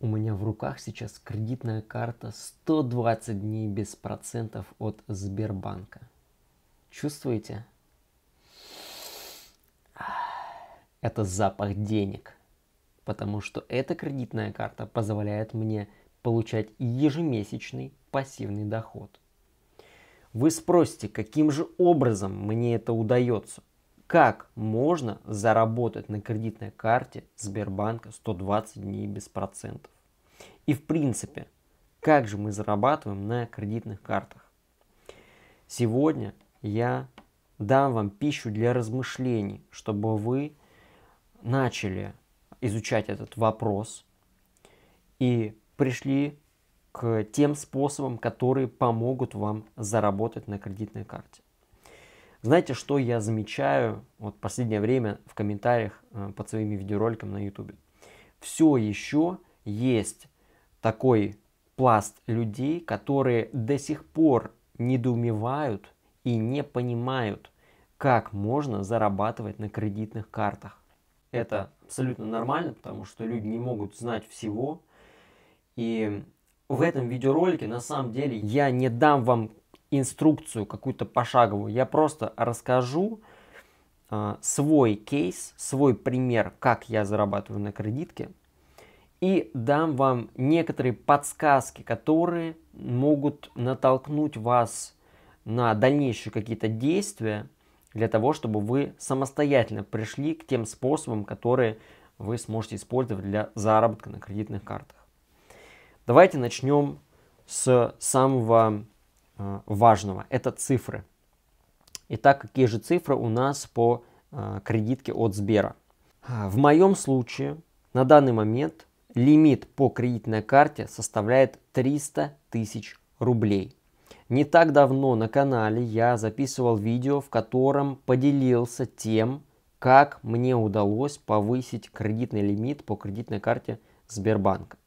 у меня в руках сейчас кредитная карта 120 дней без процентов от Сбербанка. Чувствуете? Это запах денег. Потому что эта кредитная карта позволяет мне получать ежемесячный пассивный доход. Вы спросите, каким же образом мне это удается? как можно заработать на кредитной карте Сбербанка 120 дней без процентов. И в принципе, как же мы зарабатываем на кредитных картах? Сегодня я дам вам пищу для размышлений, чтобы вы начали изучать этот вопрос и пришли к тем способам, которые помогут вам заработать на кредитной карте. Знаете, что я замечаю вот последнее время в комментариях э, под своими видеороликами на YouTube? Все еще есть такой пласт людей, которые до сих пор недоумевают и не понимают, как можно зарабатывать на кредитных картах. Это абсолютно нормально, потому что люди не могут знать всего. И в этом видеоролике на самом деле я не дам вам инструкцию какую-то пошаговую. Я просто расскажу э, свой кейс, свой пример, как я зарабатываю на кредитке, и дам вам некоторые подсказки, которые могут натолкнуть вас на дальнейшие какие-то действия для того, чтобы вы самостоятельно пришли к тем способам, которые вы сможете использовать для заработка на кредитных картах. Давайте начнем с самого Э, важного. Это цифры. Итак, какие же цифры у нас по э, кредитке от Сбера? А, в моем случае на данный момент лимит по кредитной карте составляет 300 тысяч рублей. Не так давно на канале я записывал видео, в котором поделился тем, как мне удалось повысить кредитный лимит по кредитной карте Сбербанка.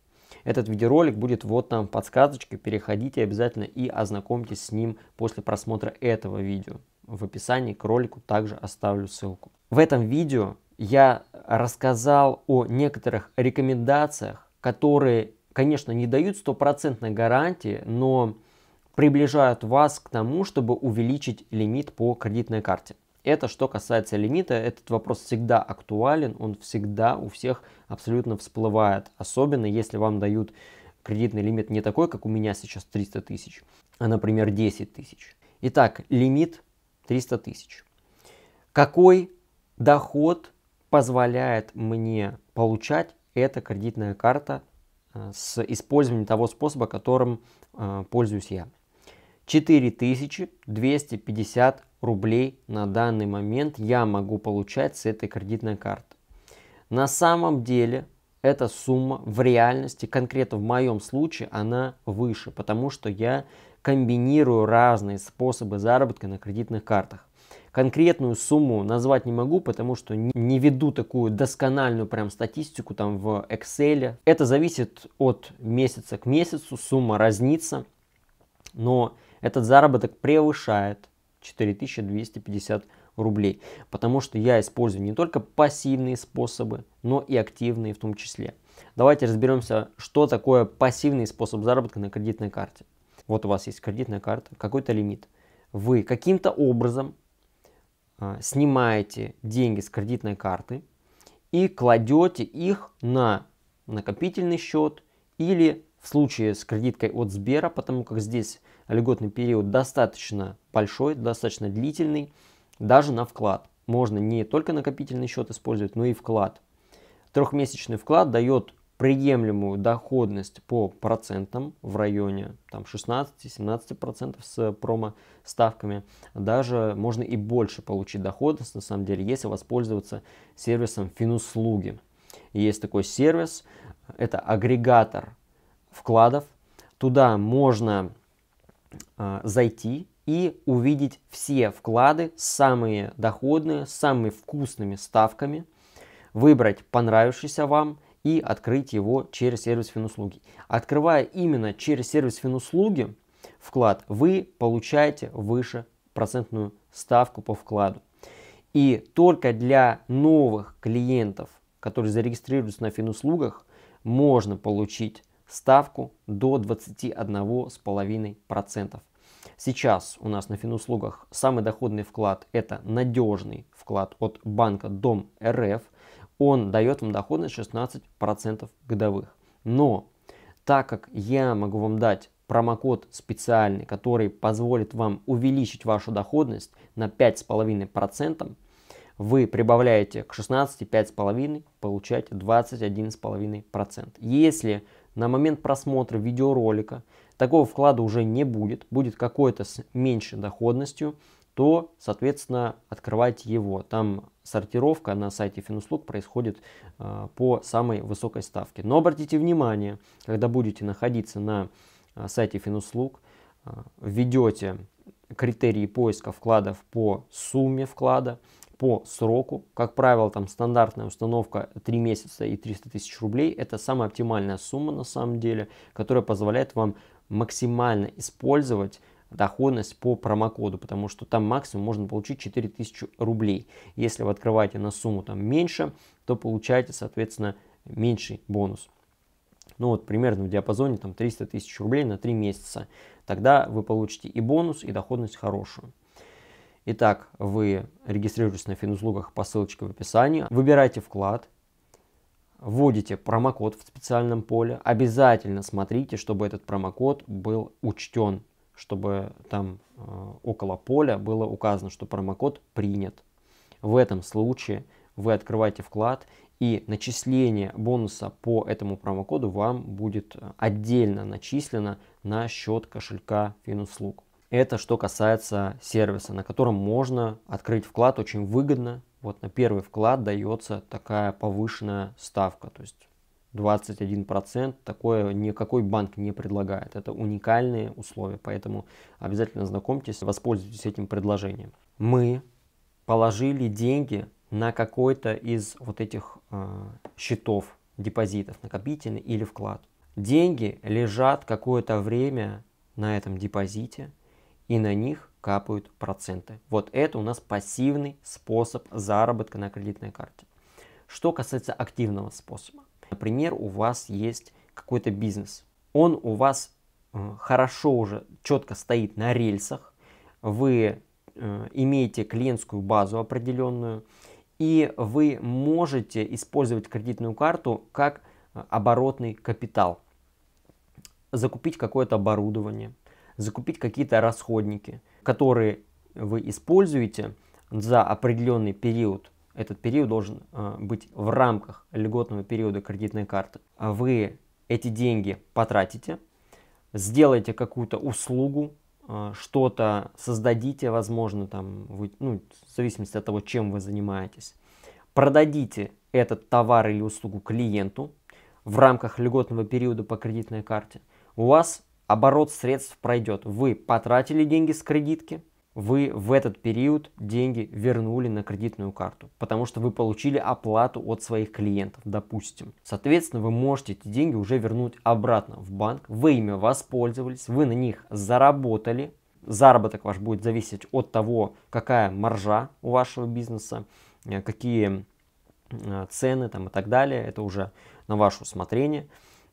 Этот видеоролик будет вот там в подсказочке, переходите обязательно и ознакомьтесь с ним после просмотра этого видео. В описании к ролику также оставлю ссылку. В этом видео я рассказал о некоторых рекомендациях, которые, конечно, не дают стопроцентной гарантии, но приближают вас к тому, чтобы увеличить лимит по кредитной карте. Это что касается лимита, этот вопрос всегда актуален, он всегда у всех абсолютно всплывает, особенно если вам дают кредитный лимит не такой, как у меня сейчас 300 тысяч, а, например, 10 тысяч. Итак, лимит 300 тысяч. Какой доход позволяет мне получать эта кредитная карта э, с использованием того способа, которым э, пользуюсь я? 4250 рублей на данный момент я могу получать с этой кредитной карты. На самом деле эта сумма в реальности, конкретно в моем случае, она выше, потому что я комбинирую разные способы заработка на кредитных картах. Конкретную сумму назвать не могу, потому что не веду такую доскональную прям статистику там в Excel. Это зависит от месяца к месяцу, сумма разнится, но этот заработок превышает 4250 рублей. Потому что я использую не только пассивные способы, но и активные в том числе. Давайте разберемся, что такое пассивный способ заработка на кредитной карте. Вот у вас есть кредитная карта, какой-то лимит. Вы каким-то образом а, снимаете деньги с кредитной карты и кладете их на накопительный счет или в случае с кредиткой от Сбера, потому как здесь льготный период достаточно большой, достаточно длительный, даже на вклад. Можно не только накопительный счет использовать, но и вклад. Трехмесячный вклад дает приемлемую доходность по процентам в районе там 16-17% с промо-ставками. Даже можно и больше получить доходность, на самом деле, если воспользоваться сервисом Финуслуги. Есть такой сервис, это агрегатор вкладов. Туда можно а, зайти и увидеть все вклады, самые доходные, с самыми вкусными ставками, выбрать понравившийся вам и открыть его через сервис финуслуги. Открывая именно через сервис финуслуги вклад, вы получаете выше процентную ставку по вкладу. И только для новых клиентов, которые зарегистрируются на финуслугах, можно получить ставку до 21,5%. Сейчас у нас на финуслугах самый доходный вклад – это надежный вклад от банка Дом РФ. Он дает вам доходность 16% годовых. Но так как я могу вам дать промокод специальный, который позволит вам увеличить вашу доходность на 5,5%, вы прибавляете к 16 5,5, получаете 21,5%. Если на момент просмотра видеоролика такого вклада уже не будет, будет какой-то с меньшей доходностью, то, соответственно, открывайте его. Там сортировка на сайте Финуслуг происходит э, по самой высокой ставке. Но обратите внимание, когда будете находиться на э, сайте Финуслуг, э, введете критерии поиска вкладов по сумме вклада, по сроку. Как правило, там стандартная установка 3 месяца и 300 тысяч рублей. Это самая оптимальная сумма на самом деле, которая позволяет вам максимально использовать доходность по промокоду, потому что там максимум можно получить 4000 рублей. Если вы открываете на сумму там меньше, то получаете, соответственно, меньший бонус. Ну вот примерно в диапазоне там 300 тысяч рублей на 3 месяца. Тогда вы получите и бонус, и доходность хорошую. Итак, вы регистрируетесь на финуслугах по ссылочке в описании, выбираете вклад, вводите промокод в специальном поле, обязательно смотрите, чтобы этот промокод был учтен, чтобы там э, около поля было указано, что промокод принят. В этом случае вы открываете вклад и начисление бонуса по этому промокоду вам будет отдельно начислено на счет кошелька Финуслуг. Это что касается сервиса, на котором можно открыть вклад очень выгодно. Вот на первый вклад дается такая повышенная ставка, то есть 21%. Такое никакой банк не предлагает. Это уникальные условия, поэтому обязательно знакомьтесь, воспользуйтесь этим предложением. Мы положили деньги на какой-то из вот этих э, счетов, депозитов, накопительный или вклад. Деньги лежат какое-то время на этом депозите, и на них капают проценты. Вот это у нас пассивный способ заработка на кредитной карте. Что касается активного способа. Например, у вас есть какой-то бизнес. Он у вас э, хорошо уже четко стоит на рельсах. Вы э, имеете клиентскую базу определенную, и вы можете использовать кредитную карту как э, оборотный капитал. Закупить какое-то оборудование, закупить какие-то расходники, которые вы используете за определенный период. Этот период должен э, быть в рамках льготного периода кредитной карты. Вы эти деньги потратите, сделаете какую-то услугу, э, что-то создадите, возможно, там, вы, ну, в зависимости от того, чем вы занимаетесь. Продадите этот товар или услугу клиенту в рамках льготного периода по кредитной карте. У вас оборот средств пройдет. Вы потратили деньги с кредитки, вы в этот период деньги вернули на кредитную карту, потому что вы получили оплату от своих клиентов, допустим. Соответственно, вы можете эти деньги уже вернуть обратно в банк, вы ими воспользовались, вы на них заработали, заработок ваш будет зависеть от того, какая маржа у вашего бизнеса, э, какие э, цены там и так далее, это уже на ваше усмотрение.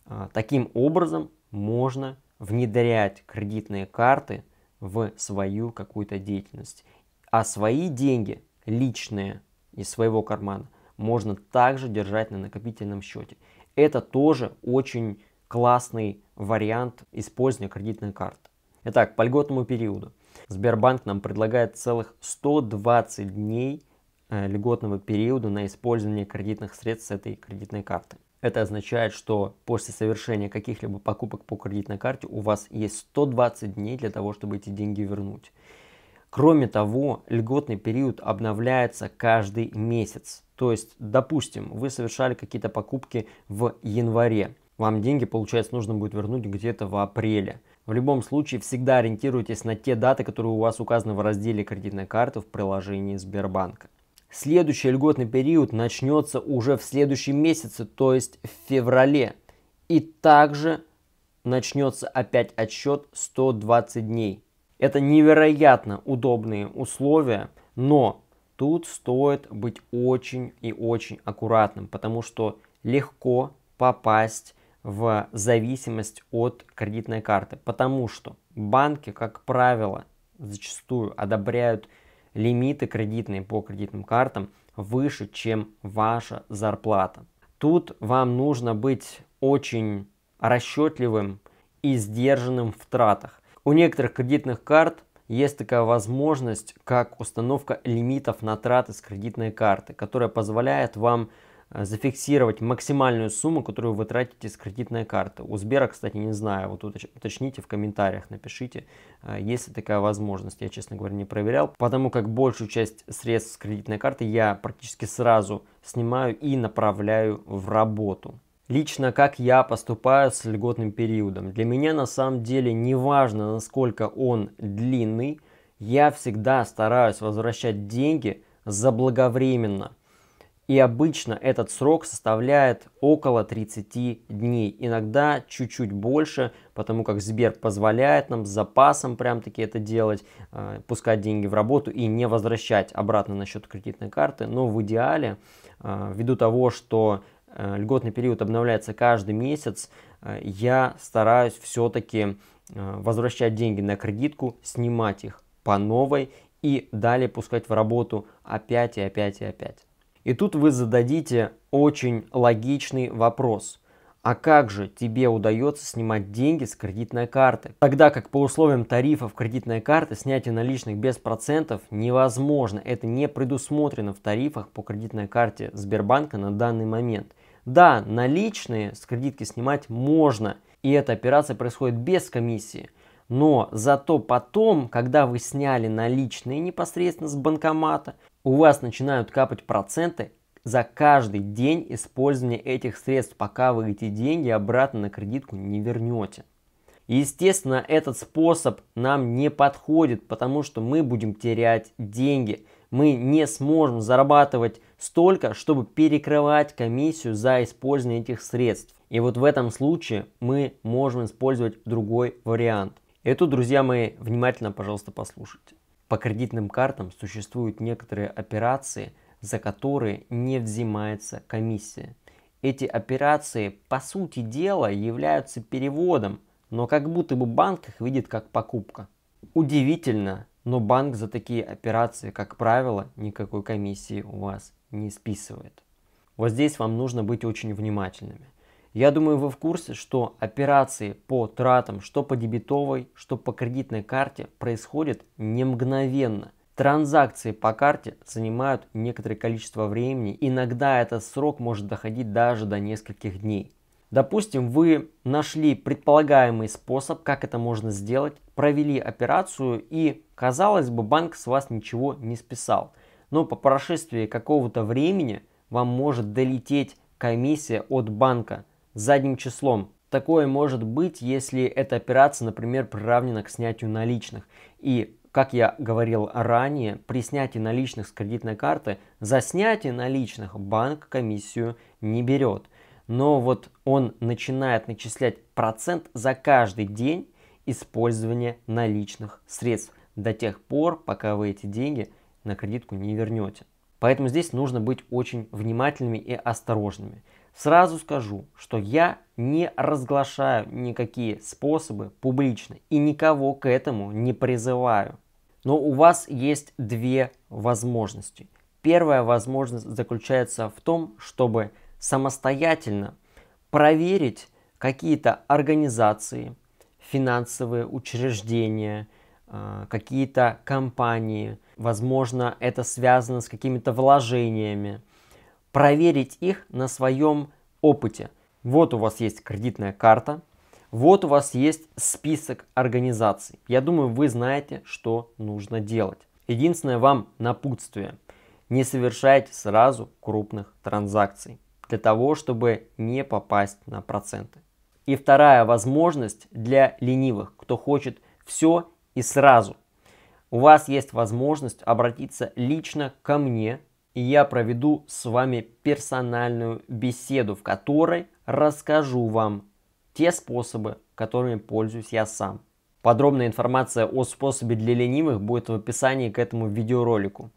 Э, таким образом можно внедрять кредитные карты в свою какую-то деятельность. А свои деньги, личные, из своего кармана, можно также держать на накопительном счете. Это тоже очень классный вариант использования кредитной карты. Итак, по льготному периоду. Сбербанк нам предлагает целых 120 дней э, льготного периода на использование кредитных средств с этой кредитной карты. Это означает, что после совершения каких-либо покупок по кредитной карте у вас есть 120 дней для того, чтобы эти деньги вернуть. Кроме того, льготный период обновляется каждый месяц. То есть, допустим, вы совершали какие-то покупки в январе. Вам деньги, получается, нужно будет вернуть где-то в апреле. В любом случае, всегда ориентируйтесь на те даты, которые у вас указаны в разделе кредитной карты в приложении Сбербанка. Следующий льготный период начнется уже в следующем месяце, то есть в феврале. И также начнется опять отсчет 120 дней. Это невероятно удобные условия, но тут стоит быть очень и очень аккуратным, потому что легко попасть в зависимость от кредитной карты, потому что банки, как правило, зачастую одобряют лимиты кредитные по кредитным картам выше, чем ваша зарплата. Тут вам нужно быть очень расчетливым и сдержанным в тратах. У некоторых кредитных карт есть такая возможность, как установка лимитов на траты с кредитной карты, которая позволяет вам Э, зафиксировать максимальную сумму, которую вы тратите с кредитной карты. У Сбера, кстати, не знаю, вот уточните в комментариях, напишите, э, есть ли такая возможность. Я, честно говоря, не проверял, потому как большую часть средств с кредитной карты я практически сразу снимаю и направляю в работу. Лично как я поступаю с льготным периодом. Для меня на самом деле не важно, насколько он длинный, я всегда стараюсь возвращать деньги заблаговременно – и обычно этот срок составляет около 30 дней, иногда чуть-чуть больше, потому как Сбер позволяет нам с запасом прям-таки это делать, э, пускать деньги в работу и не возвращать обратно на счет кредитной карты. Но в идеале, э, ввиду того, что э, льготный период обновляется каждый месяц, э, я стараюсь все-таки э, возвращать деньги на кредитку, снимать их по новой и далее пускать в работу опять и опять и опять. И тут вы зададите очень логичный вопрос. А как же тебе удается снимать деньги с кредитной карты? Тогда как по условиям тарифов кредитной карты снятие наличных без процентов невозможно. Это не предусмотрено в тарифах по кредитной карте Сбербанка на данный момент. Да, наличные с кредитки снимать можно, и эта операция происходит без комиссии. Но зато потом, когда вы сняли наличные непосредственно с банкомата, у вас начинают капать проценты за каждый день использования этих средств, пока вы эти деньги обратно на кредитку не вернете. Естественно, этот способ нам не подходит, потому что мы будем терять деньги. Мы не сможем зарабатывать столько, чтобы перекрывать комиссию за использование этих средств. И вот в этом случае мы можем использовать другой вариант. Это, друзья мои, внимательно, пожалуйста, послушайте. По кредитным картам существуют некоторые операции, за которые не взимается комиссия. Эти операции, по сути дела, являются переводом, но как будто бы банк их видит как покупка. Удивительно, но банк за такие операции, как правило, никакой комиссии у вас не списывает. Вот здесь вам нужно быть очень внимательными. Я думаю, вы в курсе, что операции по тратам, что по дебетовой, что по кредитной карте происходят не мгновенно. Транзакции по карте занимают некоторое количество времени, иногда этот срок может доходить даже до нескольких дней. Допустим, вы нашли предполагаемый способ, как это можно сделать, провели операцию и, казалось бы, банк с вас ничего не списал. Но по прошествии какого-то времени вам может долететь комиссия от банка задним числом. Такое может быть, если эта операция, например, приравнена к снятию наличных. И, как я говорил ранее, при снятии наличных с кредитной карты за снятие наличных банк комиссию не берет. Но вот он начинает начислять процент за каждый день использования наличных средств до тех пор, пока вы эти деньги на кредитку не вернете. Поэтому здесь нужно быть очень внимательными и осторожными. Сразу скажу, что я не разглашаю никакие способы публично и никого к этому не призываю. Но у вас есть две возможности. Первая возможность заключается в том, чтобы самостоятельно проверить какие-то организации, финансовые учреждения, а, какие-то компании. Возможно, это связано с какими-то вложениями проверить их на своем опыте. Вот у вас есть кредитная карта, вот у вас есть список организаций. Я думаю, вы знаете, что нужно делать. Единственное вам напутствие. Не совершайте сразу крупных транзакций для того, чтобы не попасть на проценты. И вторая возможность для ленивых, кто хочет все и сразу. У вас есть возможность обратиться лично ко мне и я проведу с вами персональную беседу, в которой расскажу вам те способы, которыми пользуюсь я сам. Подробная информация о способе для ленивых будет в описании к этому видеоролику.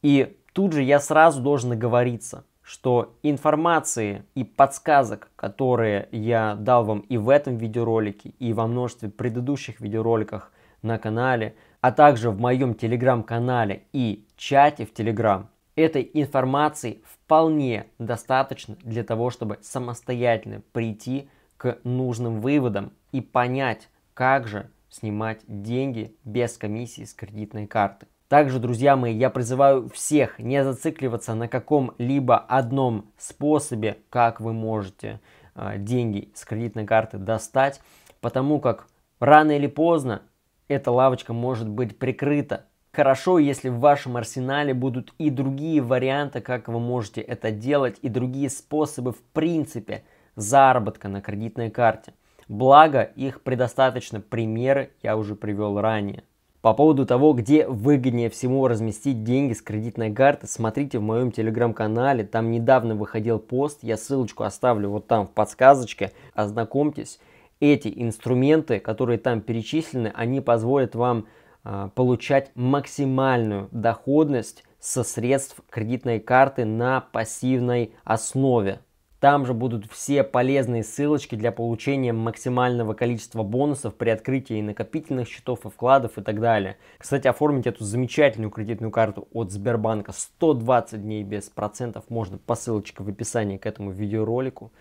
И тут же я сразу должен оговориться, что информации и подсказок, которые я дал вам и в этом видеоролике, и во множестве предыдущих видеороликах на канале, а также в моем телеграм-канале и чате в телеграм, Этой информации вполне достаточно для того, чтобы самостоятельно прийти к нужным выводам и понять, как же снимать деньги без комиссии с кредитной карты. Также, друзья мои, я призываю всех не зацикливаться на каком-либо одном способе, как вы можете э, деньги с кредитной карты достать, потому как рано или поздно эта лавочка может быть прикрыта Хорошо, если в вашем арсенале будут и другие варианты, как вы можете это делать, и другие способы в принципе заработка на кредитной карте. Благо, их предостаточно. Примеры я уже привел ранее. По поводу того, где выгоднее всего разместить деньги с кредитной карты, смотрите в моем телеграм-канале. Там недавно выходил пост, я ссылочку оставлю вот там в подсказочке. Ознакомьтесь. Эти инструменты, которые там перечислены, они позволят вам а, получать максимальную доходность со средств кредитной карты на пассивной основе. Там же будут все полезные ссылочки для получения максимального количества бонусов при открытии накопительных счетов и вкладов и так далее. Кстати, оформить эту замечательную кредитную карту от Сбербанка 120 дней без процентов можно по ссылочке в описании к этому видеоролику.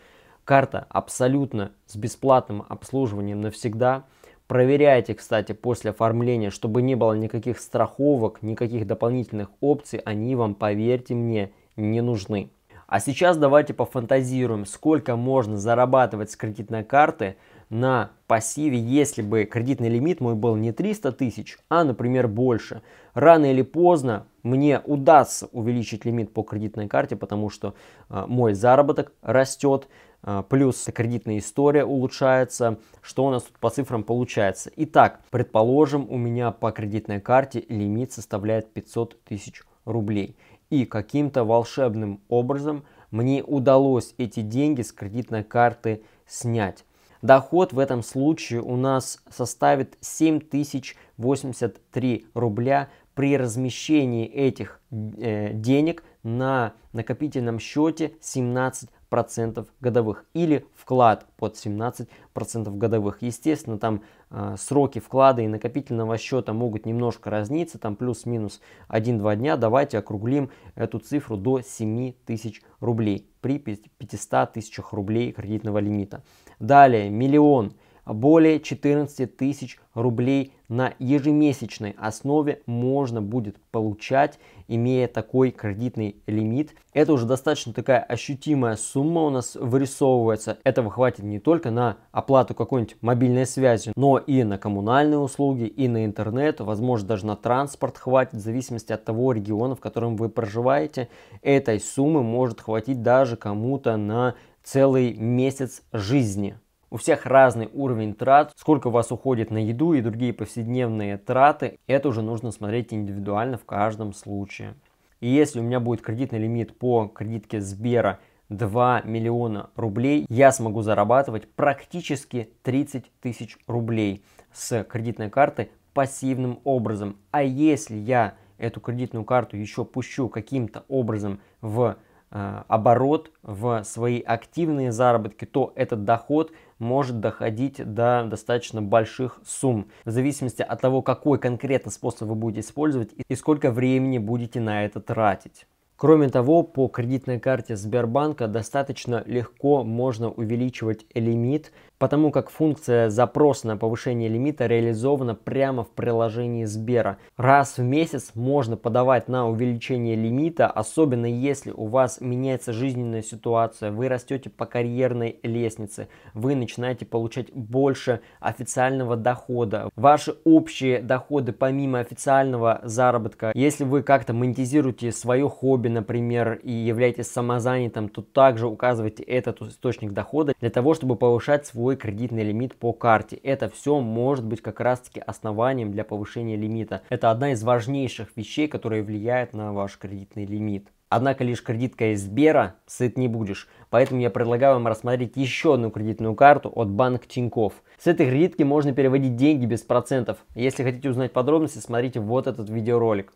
Карта абсолютно с бесплатным обслуживанием навсегда – Проверяйте, кстати, после оформления, чтобы не было никаких страховок, никаких дополнительных опций, они вам, поверьте мне, не нужны. А сейчас давайте пофантазируем, сколько можно зарабатывать с кредитной карты на пассиве, если бы кредитный лимит мой был не 300 тысяч, а, например, больше. Рано или поздно мне удастся увеличить лимит по кредитной карте, потому что э, мой заработок растет, а, плюс кредитная история улучшается. Что у нас тут по цифрам получается? Итак, предположим, у меня по кредитной карте лимит составляет 500 тысяч рублей. И каким-то волшебным образом мне удалось эти деньги с кредитной карты снять. Доход в этом случае у нас составит 7083 рубля при размещении этих э, денег на накопительном счете 17 процентов годовых или вклад под 17 процентов годовых. Естественно, там э, сроки вклада и накопительного счета могут немножко разниться, там плюс-минус 1-2 дня. Давайте округлим эту цифру до 7 тысяч рублей при 500 тысячах рублей кредитного лимита. Далее, миллион более 14 тысяч рублей на ежемесячной основе можно будет получать имея такой кредитный лимит. Это уже достаточно такая ощутимая сумма у нас вырисовывается. Этого хватит не только на оплату какой-нибудь мобильной связи, но и на коммунальные услуги, и на интернет, возможно, даже на транспорт хватит, в зависимости от того региона, в котором вы проживаете. Этой суммы может хватить даже кому-то на целый месяц жизни. У всех разный уровень трат, сколько у вас уходит на еду и другие повседневные траты. Это уже нужно смотреть индивидуально в каждом случае. И если у меня будет кредитный лимит по кредитке Сбера 2 миллиона рублей, я смогу зарабатывать практически 30 тысяч рублей с кредитной карты пассивным образом. А если я эту кредитную карту еще пущу каким-то образом в Э, оборот в свои активные заработки, то этот доход может доходить до достаточно больших сумм. В зависимости от того, какой конкретно способ вы будете использовать и сколько времени будете на это тратить. Кроме того, по кредитной карте Сбербанка достаточно легко можно увеличивать лимит – потому как функция запрос на повышение лимита реализована прямо в приложении Сбера. Раз в месяц можно подавать на увеличение лимита, особенно если у вас меняется жизненная ситуация, вы растете по карьерной лестнице, вы начинаете получать больше официального дохода, ваши общие доходы помимо официального заработка, если вы как-то монетизируете свое хобби, например, и являетесь самозанятым, то также указывайте этот источник дохода для того, чтобы повышать свой свой кредитный лимит по карте. Это все может быть как раз таки основанием для повышения лимита. Это одна из важнейших вещей, которые влияет на ваш кредитный лимит. Однако лишь кредиткой Сбера сыт не будешь. Поэтому я предлагаю вам рассмотреть еще одну кредитную карту от банк Тиньков. С этой кредитки можно переводить деньги без процентов. Если хотите узнать подробности, смотрите вот этот видеоролик.